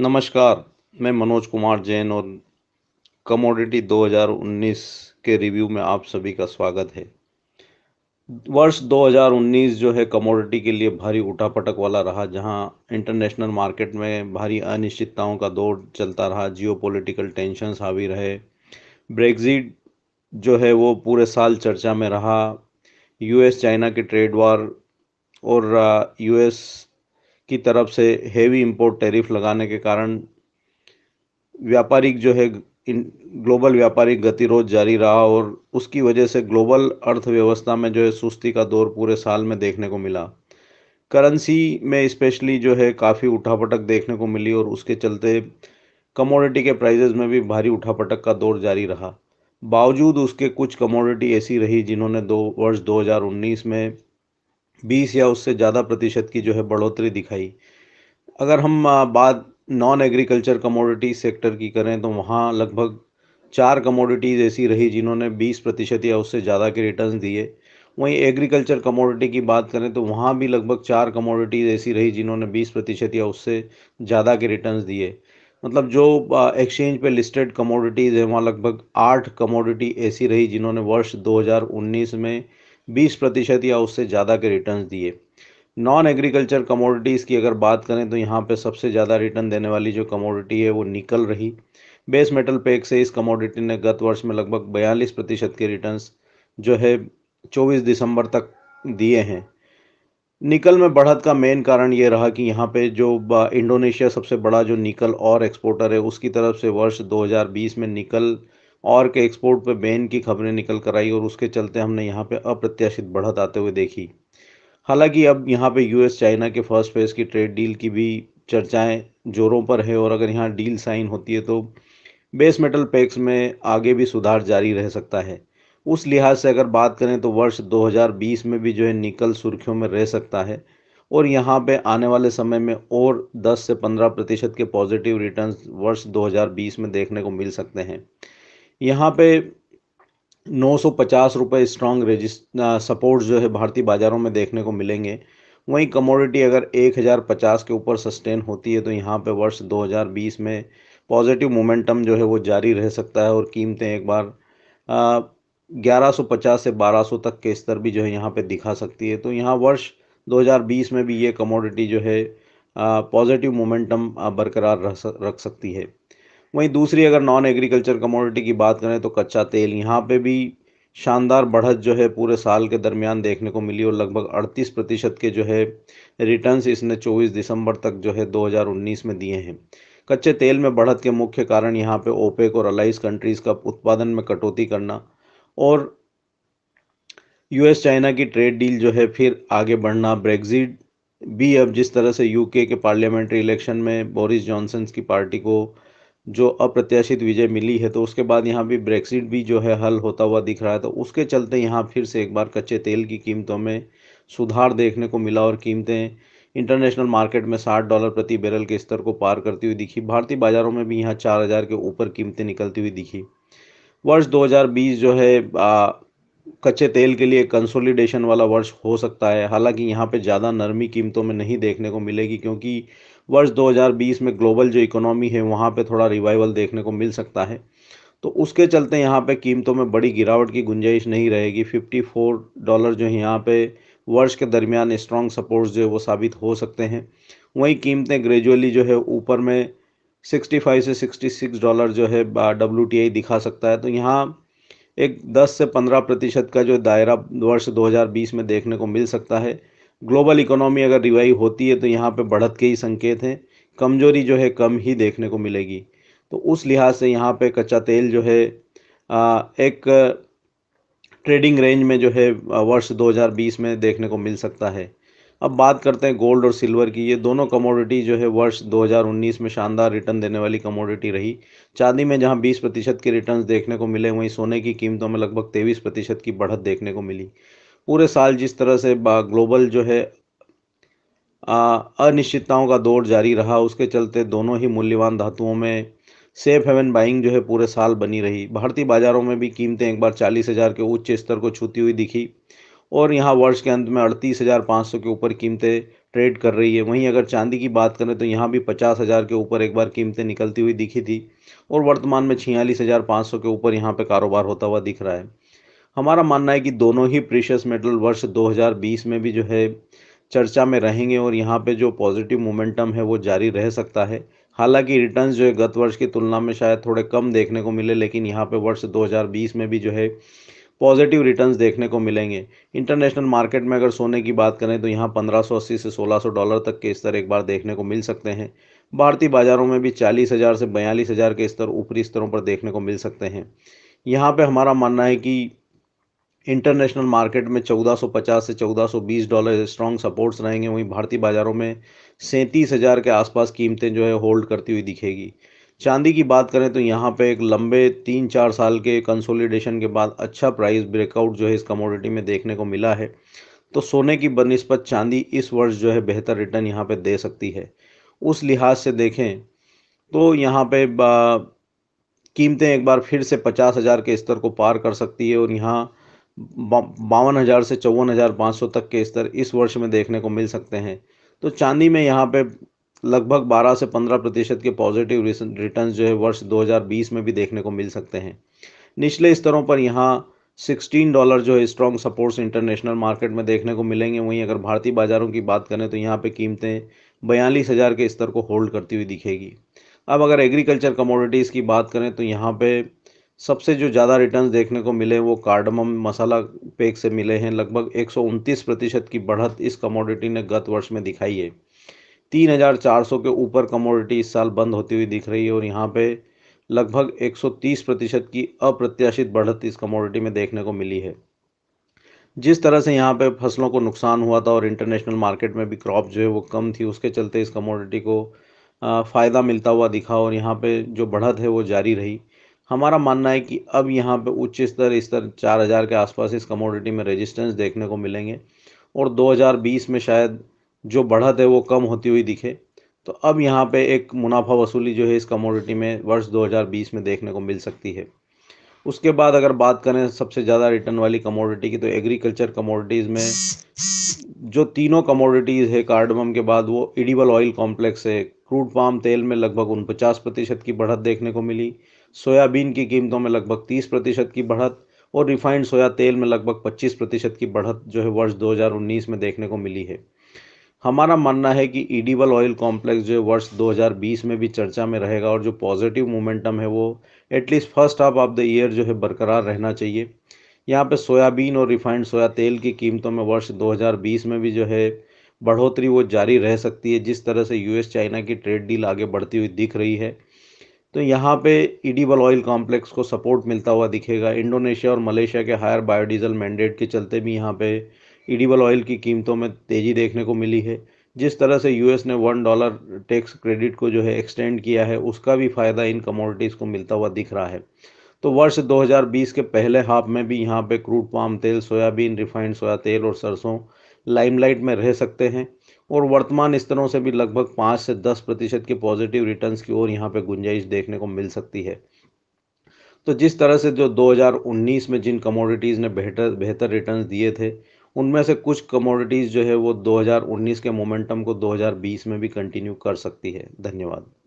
नमस्कार मैं मनोज कुमार जैन और कमोडिटी 2019 के रिव्यू में आप सभी का स्वागत है वर्ष 2019 जो है कमोडिटी के लिए भारी उठापटक वाला रहा जहां इंटरनेशनल मार्केट में भारी अनिश्चितताओं का दौर चलता रहा जियोपॉलिटिकल टेंशनस हावी रहे ब्रेग्जिट जो है वो पूरे साल चर्चा में रहा यूएस चाइना के ट्रेड वार और यूएस की तरफ से हेवी इंपोर्ट टैरिफ लगाने के कारण व्यापारिक जो है ग्लोबल व्यापारिक गतिरोध जारी रहा और उसकी वजह से ग्लोबल अर्थव्यवस्था में जो है सुस्ती का दौर पूरे साल में देखने को मिला करेंसी में स्पेशली जो है काफ़ी उठापटक देखने को मिली और उसके चलते कमोडिटी के प्राइजेज में भी भारी उठापटक का दौर जारी रहा बावजूद उसके कुछ कमोडिटी ऐसी रही जिन्होंने दो वर्ष 2019 में बीस या उससे ज़्यादा प्रतिशत की जो है बढ़ोतरी दिखाई अगर हम बात नॉन एग्रीकल्चर कमोडिटी सेक्टर की करें तो वहाँ लगभग चार कमोडिटीज़ ऐसी रही जिन्होंने 20 प्रतिशत या उससे ज़्यादा के रिटर्न दिए वहीं एग्रीकल्चर कमोडिटी की बात करें तो वहाँ भी लगभग चार कमोडिटीज़ ऐसी रही जिन्होंने 20 प्रतिशत या उससे ज़्यादा के रिटर्न्स दिए मतलब जो एक्सचेंज पे लिस्टेड कमोडिटीज़ हैं वहाँ लगभग आठ कमोडिटी ऐसी रही जिन्होंने वर्ष 2019 में बीस प्रतिशत या उससे ज़्यादा के रिटर्न दिए नॉन एग्रीकल्चर कमोडिटीज़ की अगर बात करें तो यहाँ पे सबसे ज़्यादा रिटर्न देने वाली जो कमोडिटी है वो निकल रही बेस मेटल पैक से इस कमोडिटी ने गत वर्ष में लगभग बयालीस प्रतिशत के रिटर्न्स जो है चौबीस दिसंबर तक दिए हैं निकल में बढ़त का मेन कारण ये रहा कि यहाँ पे जो इंडोनेशिया सबसे बड़ा जो निकल और एक्सपोर्टर है उसकी तरफ से वर्ष 2020 में निकल और के एक्सपोर्ट पर बैन की खबरें निकल कर आई और उसके चलते हमने यहाँ पे अप्रत्याशित बढ़त आते हुए देखी हालांकि अब यहाँ पे यूएस चाइना के फर्स्ट फेज की ट्रेड डील की भी चर्चाएं जोरों पर है और अगर यहाँ डील साइन होती है तो बेस मेटल पैक्स में आगे भी सुधार जारी रह सकता है उस लिहाज से अगर बात करें तो वर्ष 2020 में भी जो है निकल सुर्खियों में रह सकता है और यहाँ पे आने वाले समय में और 10 से 15 प्रतिशत के पॉजिटिव रिटर्न्स वर्ष 2020 में देखने को मिल सकते हैं यहाँ पे 950 रुपए स्ट्रांग रजिस्ट सपोर्ट जो है भारतीय बाज़ारों में देखने को मिलेंगे वहीं कमोडिटी अगर 1050 के ऊपर सस्टेन होती है तो यहाँ पे वर्ष 2020 में पॉजिटिव मोमेंटम जो है वो जारी रह सकता है और कीमतें एक बार आ, 1150 से 1200 तक के स्तर भी जो है यहाँ पे दिखा सकती है तो यहाँ वर्ष 2020 में भी ये कमोडिटी जो है पॉजिटिव मोमेंटम बरकरार रख सकती है वहीं दूसरी अगर नॉन एग्रीकल्चर कमोडिटी की बात करें तो कच्चा तेल यहाँ पे भी शानदार बढ़त जो है पूरे साल के दरमियान देखने को मिली और लगभग 38 प्रतिशत के जो है रिटर्न्स इसने 24 दिसंबर तक जो है 2019 में दिए हैं कच्चे तेल में बढ़त के मुख्य कारण यहाँ पे ओपेक और अलाइस कंट्रीज़ का उत्पादन में कटौती करना और यूएस चाइना की ट्रेड डील जो है फिर आगे बढ़ना ब्रेग्जिट भी अब जिस तरह से यूके के पार्लियामेंट्री इलेक्शन में बोरिस जॉनसन की पार्टी को जो अप्रत्याशित विजय मिली है तो उसके बाद यहाँ भी ब्रेक्सिट भी जो है हल होता हुआ दिख रहा है तो उसके चलते यहाँ फिर से एक बार कच्चे तेल की कीमतों में सुधार देखने को मिला और कीमतें इंटरनेशनल मार्केट में 60 डॉलर प्रति बैरल के स्तर को पार करती हुई दिखी भारतीय बाज़ारों में भी यहाँ चार के ऊपर कीमतें निकलती हुई दिखी वर्ष दो जो है आ, कच्चे तेल के लिए कंसोलिडेशन वाला वर्ष हो सकता है हालांकि यहाँ पे ज़्यादा नरमी कीमतों में नहीं देखने को मिलेगी क्योंकि वर्ष 2020 में ग्लोबल जो इकोनॉमी है वहाँ पे थोड़ा रिवाइवल देखने को मिल सकता है तो उसके चलते यहाँ पे कीमतों में बड़ी गिरावट की गुंजाइश नहीं रहेगी 54 डॉलर जो है यहाँ पे वर्ष के दरमियान स्ट्रॉन्ग सपोर्ट्स जो है वो साबित हो सकते हैं वहीं कीमतें ग्रेजुअली जो है ऊपर में 65 से 66 डॉलर जो है डब्ल्यू दिखा सकता है तो यहाँ एक 10 से 15 प्रतिशत का जो दायरा वर्ष 2020 में देखने को मिल सकता है ग्लोबल इकोनॉमी अगर रिवाइव होती है तो यहाँ पे बढ़त के ही संकेत हैं कमजोरी जो है कम ही देखने को मिलेगी तो उस लिहाज से यहाँ पे कच्चा तेल जो है आ, एक ट्रेडिंग रेंज में जो है वर्ष 2020 में देखने को मिल सकता है अब बात करते हैं गोल्ड और सिल्वर की ये दोनों कमोडिटी जो है वर्ष 2019 में शानदार रिटर्न देने वाली कमोडिटी रही चांदी में जहां 20 प्रतिशत के रिटर्न देखने को मिले वहीं सोने की कीमतों में लगभग तेईस प्रतिशत की बढ़त देखने को मिली पूरे साल जिस तरह से ग्लोबल जो है अनिश्चितताओं का दौर जारी रहा उसके चलते दोनों ही मूल्यवान धातुओं में सेफ हेवन बाइंग जो है पूरे साल बनी रही भारतीय बाजारों में भी कीमतें एक बार चालीस हज़ार के उच्च स्तर को छूती हुई दिखी और यहाँ वर्ष के अंत में अड़तीस हज़ार पाँच सौ के ऊपर कीमतें ट्रेड कर रही है वहीं अगर चांदी की बात करें तो यहाँ भी पचास हज़ार के ऊपर एक बार कीमतें निकलती हुई दिखी थी और वर्तमान में छियालीस हज़ार पाँच सौ के ऊपर यहाँ पे कारोबार होता हुआ दिख रहा है हमारा मानना है कि दोनों ही प्रीशियस मेटल वर्ष 2020 में भी जो है चर्चा में रहेंगे और यहाँ पे जो पॉजिटिव मोमेंटम है वो जारी रह सकता है हालांकि रिटर्न्स जो है गत वर्ष की तुलना में शायद थोड़े कम देखने को मिले लेकिन यहाँ पे वर्ष 2020 में भी जो है पॉजिटिव रिटर्न्स देखने को मिलेंगे इंटरनेशनल मार्केट में अगर सोने की बात करें तो यहाँ 1580 से 1600 डॉलर तक के स्तर एक बार देखने को मिल सकते हैं भारतीय बाज़ारों में भी 40000 से 42000 के स्तर ऊपरी स्तरों पर देखने को मिल सकते हैं यहाँ पे हमारा मानना है कि इंटरनेशनल मार्केट में 1450 से 1420 डॉलर स्ट्रॉन्ग सपोर्ट्स रहेंगे वहीं भारतीय बाज़ारों में सैंतीस के आसपास कीमतें जो है होल्ड करती हुई दिखेगी चांदी की बात करें तो यहाँ पे एक लंबे तीन चार साल के कंसोलिडेशन के बाद अच्छा प्राइस ब्रेकआउट जो है इस कमोडिटी में देखने को मिला है तो सोने की बनस्पत चांदी इस वर्ष जो है बेहतर रिटर्न यहाँ पे दे सकती है उस लिहाज से देखें तो यहाँ पे कीमतें एक बार फिर से पचास हज़ार के स्तर को पार कर सकती है और यहाँ बावन हज़ार से चौवन हज़ार पाँच सौ तक के स्तर इस वर्ष में देखने को मिल सकते हैं तो चांदी में यहाँ पे लगभग 12 से 15 प्रतिशत के पॉजिटिव रिटर्न्स जो है वर्ष 2020 में भी देखने को मिल सकते हैं निचले स्तरों पर यहाँ 16 डॉलर जो है स्ट्रॉन्ग सपोर्ट्स इंटरनेशनल मार्केट में देखने को मिलेंगे वहीं अगर भारतीय बाज़ारों की बात करें तो यहाँ पे कीमतें बयालीस हज़ार के स्तर को होल्ड करती हुई दिखेगी अब अगर एग्रीकल्चर कमोडिटीज़ की बात करें तो यहाँ पे सबसे जो ज़्यादा रिटर्न देखने को मिले वो कार्डमम मसाला पेक से मिले हैं लगभग एक प्रतिशत की बढ़त इस कमोडिटी ने गत वर्ष में दिखाई है तीन हज़ार चार सौ के ऊपर कमोडिटी इस साल बंद होती हुई दिख रही है और यहाँ पे लगभग 130 प्रतिशत की अप्रत्याशित बढ़त इस कमोडिटी में देखने को मिली है जिस तरह से यहाँ पे फसलों को नुकसान हुआ था और इंटरनेशनल मार्केट में भी क्रॉप जो है वो कम थी उसके चलते इस कमोडिटी को फ़ायदा मिलता हुआ दिखा और यहाँ पे जो बढ़त है वो जारी रही हमारा मानना है कि अब यहाँ पे उच्च स्तर स्तर हज़ार के आसपास इस कमोडिटी में रेजिस्टेंस देखने को मिलेंगे और 2020 में शायद जो बढ़त है वो कम होती हुई दिखे तो अब यहाँ पे एक मुनाफा वसूली जो है इस कमोडिटी में वर्ष 2020 में देखने को मिल सकती है उसके बाद अगर बात करें सबसे ज़्यादा रिटर्न वाली कमोडिटी की तो एग्रीकल्चर कमोडिटीज़ में जो तीनों कमोडिटीज़ है कार्डमम के बाद वो इडिबल ऑयल कॉम्प्लेक्स है क्रूड पाम तेल में लगभग उनपचास प्रतिशत की बढ़त देखने को मिली सोयाबीन की कीमतों में लगभग तीस प्रतिशत की बढ़त और रिफाइंड सोया तेल में लगभग पच्चीस प्रतिशत की बढ़त जो है वर्ष दो में देखने को मिली है हमारा मानना है कि ईडीबल ऑयल कॉम्प्लेक्स जो है वर्ष 2020 में भी चर्चा में रहेगा और जो पॉजिटिव मोमेंटम है वो at least first half of the year जो है बरकरार रहना चाहिए यहाँ पे सोयाबीन और रिफाइंड सोया तेल की कीमतों में वर्ष 2020 में भी जो है बढ़ोतरी वो जारी रह सकती है जिस तरह से यूएस चाइना की ट्रेड डील आगे बढ़ती हुई दिख रही है तो यहाँ पे ईडीबल ऑयल कॉम्प्लेक्स को सपोर्ट मिलता हुआ दिखेगा इंडोनेशिया और मलेशिया के हायर बायोडीजल मैंडेट के चलते भी यहाँ पे इडिबल ऑयल की कीमतों में तेज़ी देखने को मिली है जिस तरह से यूएस ने वन डॉलर टैक्स क्रेडिट को जो है एक्सटेंड किया है उसका भी फ़ायदा इन कमोडिटीज़ को मिलता हुआ दिख रहा है तो वर्ष 2020 के पहले हाफ में भी यहाँ पे क्रूड पाम तेल सोयाबीन रिफाइंड सोया तेल और सरसों लाइमलाइट में रह सकते हैं और वर्तमान स्तरों से भी लगभग पाँच से दस प्रतिशत के पॉजिटिव रिटर्न की ओर यहाँ पे गुंजाइश देखने को मिल सकती है तो जिस तरह से जो 2019 में जिन कमोडिटीज़ ने बेहतर बेहतर रिटर्न दिए थे उनमें से कुछ कमोडिटीज़ जो है वो 2019 के मोमेंटम को 2020 में भी कंटिन्यू कर सकती है धन्यवाद